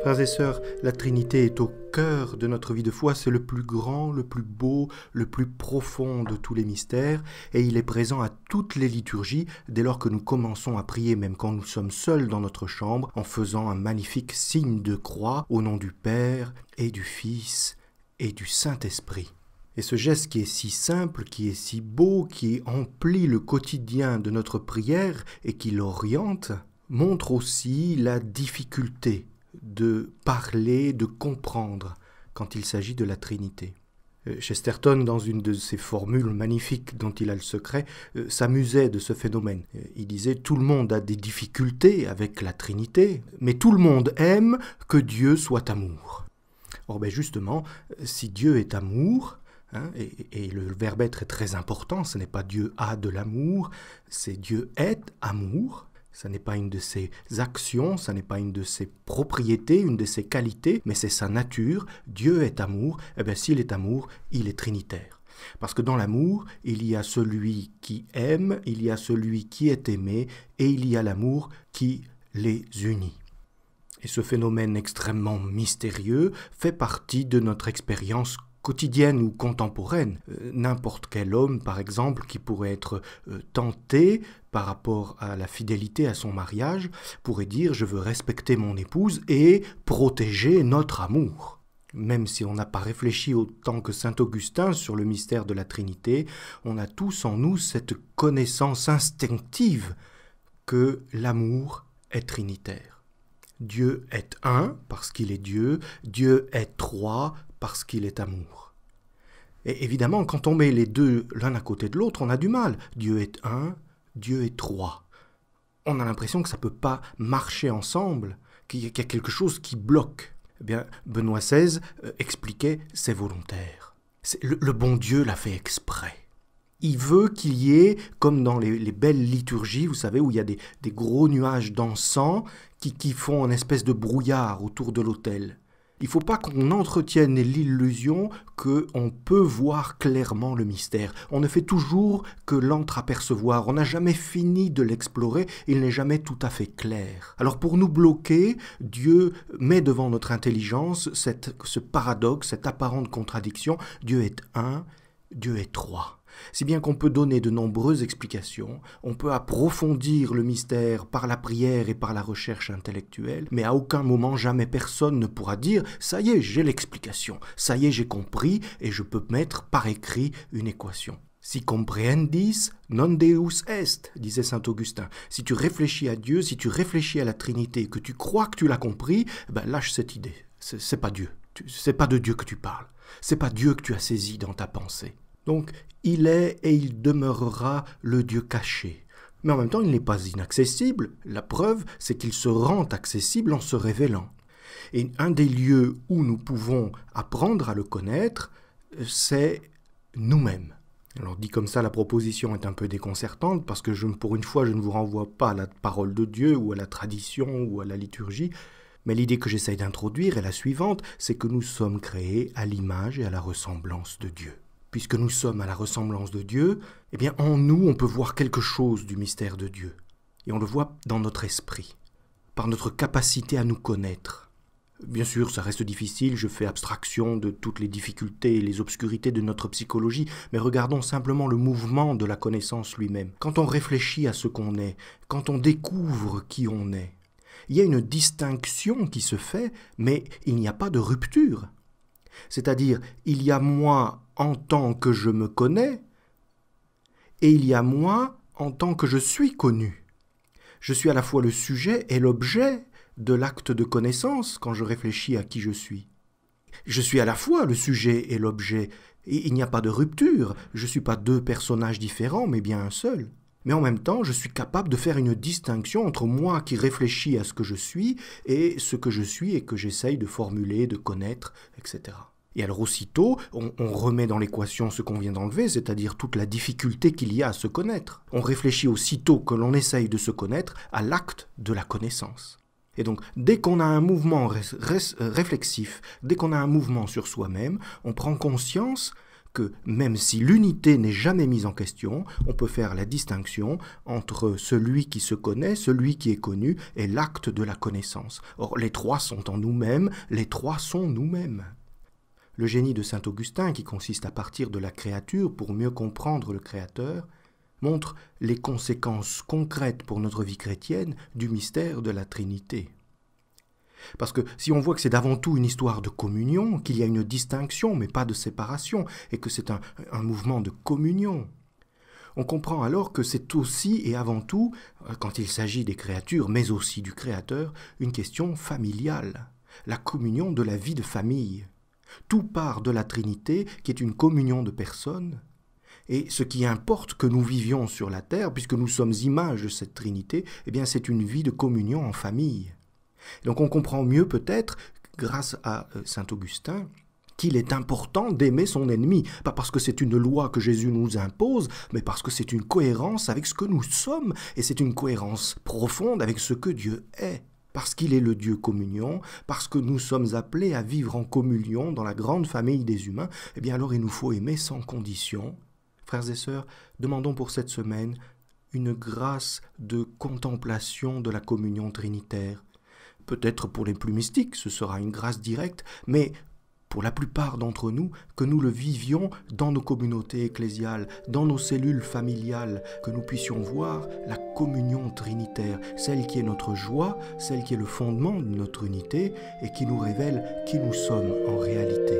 Frères et sœurs, la Trinité est au cœur de notre vie de foi, c'est le plus grand, le plus beau, le plus profond de tous les mystères, et il est présent à toutes les liturgies dès lors que nous commençons à prier, même quand nous sommes seuls dans notre chambre, en faisant un magnifique signe de croix au nom du Père et du Fils et du Saint-Esprit. Et ce geste qui est si simple, qui est si beau, qui emplit le quotidien de notre prière et qui l'oriente, montre aussi la difficulté de parler, de comprendre quand il s'agit de la Trinité. Euh, Chesterton, dans une de ses formules magnifiques dont il a le secret, euh, s'amusait de ce phénomène. Euh, il disait Tout le monde a des difficultés avec la Trinité, mais tout le monde aime que Dieu soit amour. Or, ben justement, si Dieu est amour, hein, et, et, le verbe être est très important, ce n'est pas Dieu a de l'amour, c'est Dieu est amour, ça n'est pas une de ses actions, ça n'est pas une de ses propriétés, une de ses qualités, mais c'est sa nature. Dieu est amour, et eh bien s'il est amour, il est trinitaire. Parce que dans l'amour, il y a celui qui aime, il y a celui qui est aimé, et il y a l'amour qui les unit. Et ce phénomène extrêmement mystérieux fait partie de notre expérience quotidienne ou contemporaine. Euh, n'importe quel homme, par exemple, qui pourrait être euh, tenté par rapport à la fidélité à son mariage, pourrait dire je veux respecter mon épouse et protéger notre amour. Même si on n'a pas réfléchi autant que Saint Augustin sur le mystère de la Trinité, on a tous en nous cette connaissance instinctive que l'amour est trinitaire. Dieu est un parce qu'il est Dieu, Dieu est trois parce qu'il est amour. Et évidemment, quand on met les deux l'un à côté de l'autre, on a du mal. Dieu est un, Dieu est trois. On a l'impression que ça ne peut pas marcher ensemble, qu'il y a quelque chose qui bloque. Eh bien, Benoît XVI euh, expliquait c'est volontaire. Le, le bon Dieu l'a fait exprès. Il veut qu'il y ait, comme dans les, belles liturgies, vous savez, où il y a des, des gros nuages d'encens qui, font une espèce de brouillard autour de l'autel. Il ne faut pas qu'on entretienne l'illusion qu'on peut voir clairement le mystère. On ne fait toujours que l'entre-apercevoir. On n'a jamais fini de l'explorer. Il n'est jamais tout à fait clair. Alors pour nous bloquer, Dieu met devant notre intelligence ce paradoxe, cette apparente contradiction. Dieu est un, Dieu est trois. Si bien qu'on peut donner de nombreuses explications, on peut approfondir le mystère par la prière et par la recherche intellectuelle, mais à aucun moment jamais personne ne pourra dire ⁇ ça y est, j'ai l'explication, ça y est, j'ai compris, et je peux mettre par écrit une équation ⁇ si comprehendis, non deus est, disait saint Augustin. Si tu réfléchis à Dieu, si tu réfléchis à la Trinité, que tu crois que tu l'as compris, eh ben lâche cette idée. ce C'est pas Dieu n'est pas de Dieu que tu parles. C'est pas Dieu que tu as saisi dans ta pensée. Donc, il est et il demeurera le Dieu caché. Mais en même temps, il n'est pas inaccessible. La preuve, c'est qu'il se rend accessible en se révélant. Et un des lieux où nous pouvons apprendre à le connaître, euh, c'est nous-mêmes. Alors dit comme ça, la proposition est un peu déconcertante parce que pour une fois, je ne vous renvoie pas à la parole de Dieu ou à la tradition ou à la liturgie, mais l'idée que j'essaye d'introduire est la suivante, c'est que nous sommes créés à l'image et à la ressemblance de Dieu. Puisque nous sommes à la ressemblance de Dieu, eh bien en nous on peut voir quelque chose du mystère de Dieu. Et on le voit dans notre esprit, par notre capacité à nous connaître. Bien sûr, ça reste difficile, je fais abstraction de toutes les difficultés et les obscurités de notre psychologie, mais regardons simplement le mouvement de la connaissance lui-même. Quand on réfléchit à ce qu'on est, quand on découvre qui on est, il y a une distinction qui se fait, mais il n'y a pas de rupture. C'est-à-dire, il y a moi en tant que je me connais, et il y a moi en tant que je suis connu. Je suis à la fois le sujet et l'objet de l'acte de connaissance quand je réfléchis à qui je suis. Je suis à la fois le sujet et l'objet. et Il n'y a pas de rupture. Je ne suis pas deux personnages différents, mais bien un seul. Mais en même temps, je suis capable de faire une distinction entre moi qui réfléchis à ce que je suis et ce que je suis et que j'essaye de formuler, de connaître, etc. Et alors aussitôt, on, remet dans l'équation ce qu'on vient d'enlever, c'est-à-dire toute la difficulté qu'il y a à se connaître. On réfléchit aussitôt que l'on essaye de se connaître à l'acte de la connaissance. Et donc, dès qu'on a un mouvement euh, réflexif, dès qu'on a un mouvement sur soi-même, on prend conscience que même si l'unité n'est jamais mise en question, on peut faire la distinction entre celui qui se connaît, celui qui est connu, et l'acte de la connaissance. Or, les trois sont en nous-mêmes, les trois sont nous-mêmes. Le génie de Saint Augustin, qui consiste à partir de la créature pour mieux comprendre le Créateur, montre les conséquences concrètes pour notre vie chrétienne du mystère de la Trinité. Parce que si on voit que c'est avant tout une histoire de communion, qu'il y a une distinction mais pas de séparation, et que c'est un, un, mouvement de communion, on comprend alors que c'est aussi et avant tout, euh, quand il s'agit des créatures, mais aussi du Créateur, une question familiale, la communion de la vie de famille. Tout part de la Trinité, qui est une communion de personnes, et ce qui importe que nous vivions sur la terre, puisque nous sommes images de cette Trinité, eh bien c'est une vie de communion en famille. Donc on comprend mieux peut-être, grâce à euh, Saint Augustin, qu'il est important d'aimer son ennemi, pas parce que c'est une loi que Jésus nous impose, mais parce que c'est une cohérence avec ce que nous sommes, et c'est une cohérence profonde avec ce que Dieu est, parce qu'il est le Dieu communion, parce que nous sommes appelés à vivre en communion dans la grande famille des humains, eh bien alors il nous faut aimer sans condition. Frères et sœurs, demandons pour cette semaine une grâce de contemplation de la communion trinitaire Peut-être pour les plus mystiques, ce sera une grâce directe, mais pour la plupart d'entre nous, que nous le vivions dans nos communautés ecclésiales, dans nos cellules familiales, que nous puissions voir la communion trinitaire, celle qui est notre joie, celle qui est le fondement de notre unité et qui nous révèle qui nous sommes en réalité.